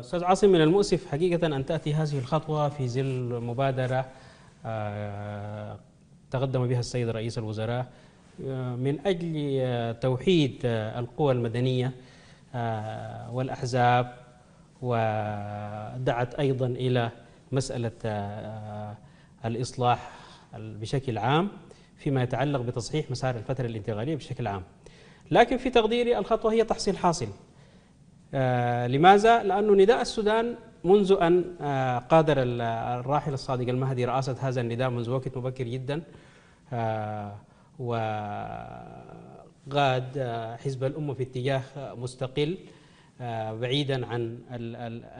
أستاذ عاصم من المؤسف حقيقة أن تأتي هذه الخطوة في ظل مبادرة آه، تقدم بها السيد رئيس الوزراء آه، من أجل آه، توحيد القوى المدنية والأحزاب ودعت أيضا إلى مسألة الإصلاح بشكل عام فيما يتعلق بتصحيح مسار الفترة الانتقالية بشكل عام لكن في تقديري الخطوة هي تحصيل حاصل آه، لماذا؟ لأنه نداء السودان منذ أن آه، قادر الراحل الصادق المهدي رئاسة هذا النداء منذ وقت مبكر جدا آه، وقاد حزب الأمة في اتجاه مستقل بعيدا عن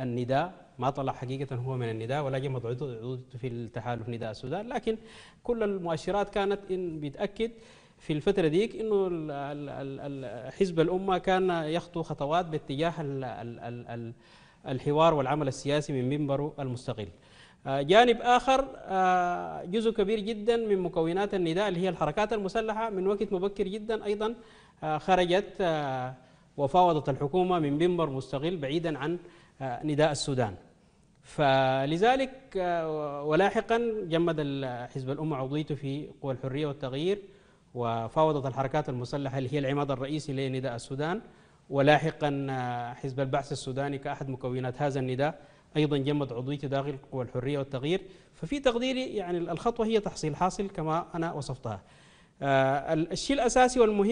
النداء ما طلع حقيقة هو من النداء ولا جمع عضو في التحالف نداء السودان لكن كل المؤشرات كانت إن بتأكد في الفترة ديك انه حزب الامة كان يخطو خطوات باتجاه الحوار والعمل السياسي من منبره المستقل. آه، جانب اخر آه، جزء كبير جدا من مكونات النداء اللي هي الحركات المسلحة من وقت مبكر جدا ايضا آه، خرجت وفاوضت الحكومة من منبر مستقل بعيدا عن نداء السودان. فلذلك ولاحقا جمد حزب الامه عضويته في قوى الحريه والتغيير وفاوضت الحركات المسلحة اللي هي العماد الرئيسي لنداء السودان ولاحقا آه، حزب البعث السوداني كأحد مكونات هذا النداء أيضا جمد عضويته داخل قوى الحرية والتغيير ففي تقديري يعني الخطوة هي تحصيل حاصل كما أنا وصفتها آه، الشيء الأساسي والمهم